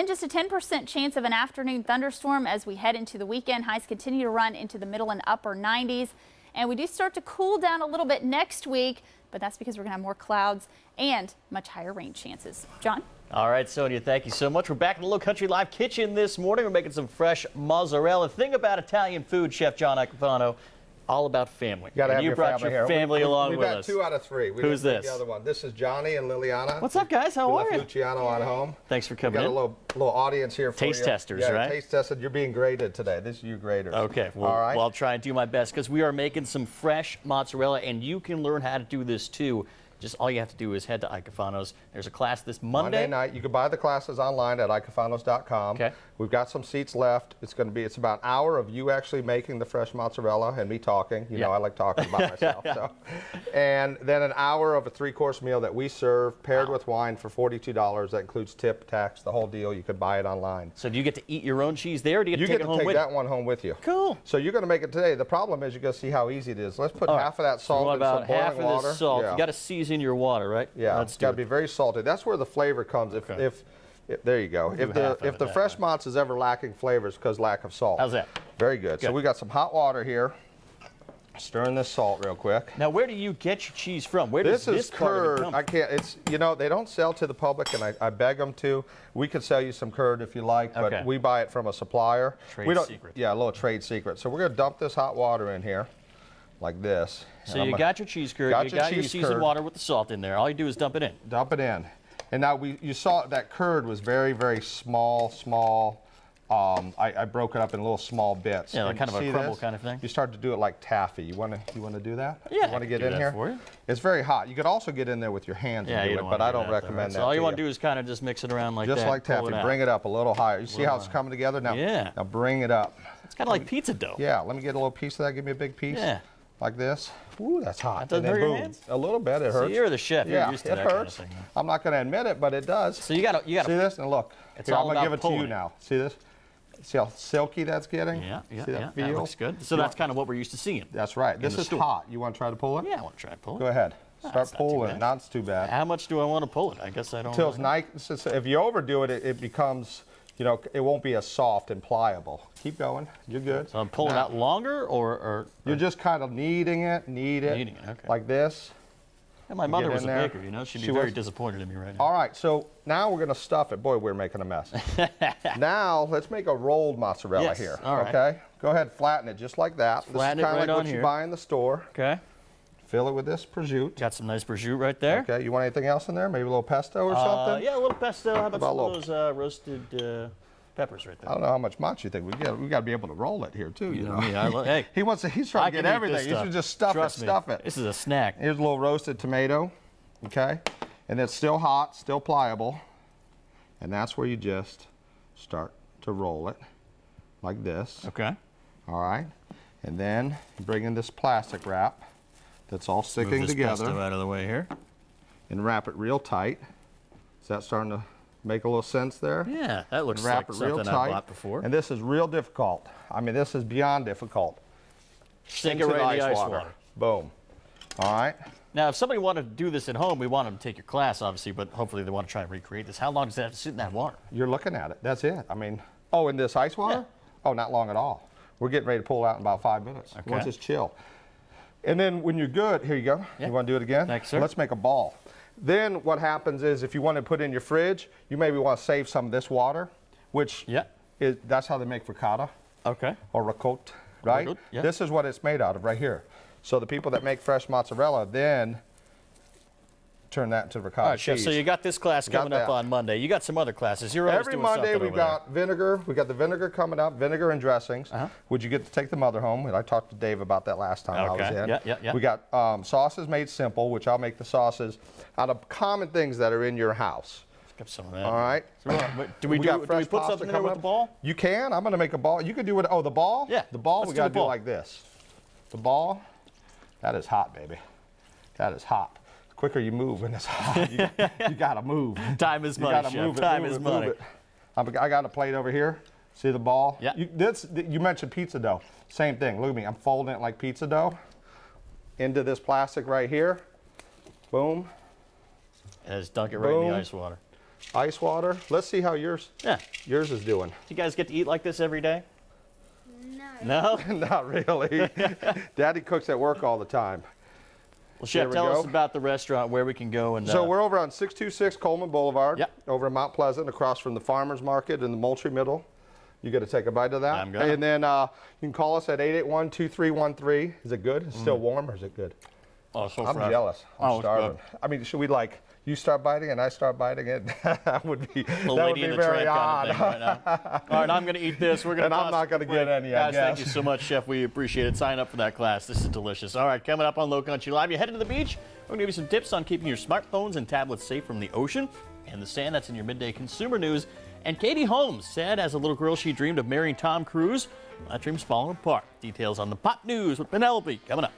And just a 10% chance of an afternoon thunderstorm as we head into the weekend. Highs continue to run into the middle and upper 90s. And we do start to cool down a little bit next week, but that's because we're going to have more clouds and much higher rain chances. John? All right, Sonia, thank you so much. We're back in the Low Country Live Kitchen this morning. We're making some fresh mozzarella. Thing about Italian food, Chef John Icofano, all about family. You, and you brought family your family along we, we with us. We got two out of three. We Who's this? The other one. This is Johnny and Liliana. What's up, guys? How are you? Luciano on home. Thanks for coming. We got in. a little little audience here. For taste you. testers, yeah, right? Taste tested. You're being graded today. This is you graders. Okay. Well, all right. Well, I'll try and do my best because we are making some fresh mozzarella, and you can learn how to do this too. Just all you have to do is head to Icofanos. There's a class this Monday. Monday night. You can buy the classes online at icofanos.com. Okay. We've got some seats left. It's going to be, it's about an hour of you actually making the fresh mozzarella and me talking. You yeah. know, I like talking about myself. So. And then an hour of a three-course meal that we serve paired wow. with wine for $42. That includes tip, tax, the whole deal. You could buy it online. So do you get to eat your own cheese there or do you get you to take get to take with? that one home with you? Cool. So you're going to make it today. The problem is you're going to see how easy it is. Let's put all half right. of that salt in some boiling water. half of this salt. Yeah. You got to season in your water, right? Yeah, Let's it's got to be very salty. That's where the flavor comes. If, okay. if, if, there you go. If the if the fresh way. Right. is ever lacking flavors because lack of salt. How's that? Very good. good. So we got some hot water here. Stirring this salt real quick. Now, where do you get your cheese from? Where this does this is curd? I can't. It's you know they don't sell to the public, and I, I beg them to. We could sell you some curd if you like, but okay. we buy it from a supplier. Trade we don't, secret. Yeah, a little trade secret. So we're gonna dump this hot water in here like this. So you got your cheese curd, got you your got your seasoned curd. water with the salt in there. All you do is dump it in. Dump it in. And now we, you saw that curd was very, very small, small. Um, I, I, broke it up in little small bits. Yeah, like kind of a crumble this? kind of thing. You start to do it like taffy. You want to, you want to do that? Yeah. You want to get in here? It's very hot. You could also get in there with your hands yeah, and do it, but I don't that, recommend though, right? that. So all you want to do is kind of just mix it around like just that. Just like taffy. It bring it up a little higher. You see how it's coming together now? Yeah. Now bring it up. It's kind of like pizza dough. Yeah. Let me get a little piece of that. Give me a big piece. Yeah like this. Ooh, that's hot. That doesn't hurt boom, your hands? A little bit. It hurts. So you're the chef. Yeah, it hurts. Kind of I'm not going to admit it, but it does. So you got to you to see this and look. It's Here, all I'm going to give it pulling. to you now. See this? See how silky that's getting? Yeah, yeah, See that yeah. Feel? That looks good. So that's kind of what we're used to seeing. That's right. This is store. hot. You want to try to pull it? Yeah, I want to try to pull it. Go ahead. Start pulling. Not too bad. How much do I want to pull it? I guess I don't. Until it's nice. If you overdo it, it becomes you know, it won't be as soft and pliable. Keep going. You're good. So I'm pulling now, out longer or, or You're just kind of kneading it, knead it. Kneading it, okay. Like this. And my mother was a there. baker, you know. She'd be she very was. disappointed in me right now. All right, so now we're going to stuff it. Boy, we're making a mess. now let's make a rolled mozzarella yes. here. All right. Okay. Go ahead, flatten it just like that. Flatten this is kind of right like what here. you buy in the store. Okay. Fill it with this prosciutto. Got some nice prosciutto right there. Okay, you want anything else in there? Maybe a little pesto or uh, something? Yeah, a little pesto. How about, about some of those uh, roasted uh, peppers right there? I don't know how much matcha you think. We got we got to be able to roll it here too. You, you know, know me. I love, hey, he wants to. He's trying I to get everything. He should just stuff Trust it. Me, stuff it. This is a snack. Here's a little roasted tomato. Okay, and it's still hot, still pliable, and that's where you just start to roll it like this. Okay. All right, and then bring in this plastic wrap that's all sticking together. out of the way here. And wrap it real tight. Is that starting to make a little sense there? Yeah, that looks wrap like it something real tight. I've bought before. And this is real difficult. I mean, this is beyond difficult. Sink it right in the ice, water. water. Boom. All right. Now, if somebody wanted to do this at home, we want them to take your class, obviously, but hopefully they want to try and recreate this. How long does that have to sit in that water? You're looking at it. That's it. I mean, oh, in this ice water? Yeah. Oh, not long at all. We're getting ready to pull out in about five minutes okay. once it's chill. And then when you're good, here you go. You want to do it again? Thanks, sir. Let's make a ball. Then what happens is if you want to put in your fridge, you maybe want to save some of this water, which yeah. is, that's how they make ricotta. Okay. Or ricotta, right? This is what it's made out of right here. So the people that make fresh mozzarella then turn that to ricotta right, cheese. so you got this class got coming that. up on Monday. You got some other classes. You're Every Monday we've got there. vinegar. We got the vinegar coming up, vinegar and dressings. Uh -huh. Would you get to take the mother home? And I talked to Dave about that last time okay. I was in. Yeah, yeah, yeah. We got um, sauces made simple, which I'll make the sauces out of common things that are in your house. Some of that. All right. Uh, do we, we do, do we put something in there with up. the ball? You can. I'm going to make a ball. You can do it. Oh, the ball? Yeah. The ball. Let's we got to do, do like this. The ball. That is hot, baby. That is hot quicker you move and it's you, you got to move. Time is money, gotta Move it, Time move is it, money. It. I got a plate over here. See the ball? Yeah. You, this, you mentioned pizza dough. Same thing. Look at me. I'm folding it like pizza dough into this plastic right here. Boom. And just dunk it right in the ice water. Ice water. Let's see how yours. Yeah. Yours is doing. Do you guys get to eat like this every day? No. No? Not really. Daddy cooks at work all the time. Well, Chef, tell go. us about the restaurant, where we can go. and. So uh, we're over on 626 Coleman Boulevard, yep. over in Mount Pleasant, across from the Farmer's Market and the Moultrie Middle. You got to take a bite of that. I'm good. And then uh, you can call us at 881-2313. Is it good? It's mm. still warm or is it good? Oh, so I'm fresh. jealous. I'm oh, starving. I mean, should we like you start biting and I start biting it, that would be, the that would be very odd. Kind of right All right, I'm going to eat this. We're going to. and I'm not going to get any. Guys, thank you so much, Chef. We appreciate it. Sign up for that class. This is delicious. All right, coming up on Low Country Live, you headed to the beach. We're going to give you some tips on keeping your smartphones and tablets safe from the ocean and the sand. That's in your midday consumer news. And Katie Holmes said as a little girl she dreamed of marrying Tom Cruise. That dream's falling apart. Details on the pop news with Penelope coming up.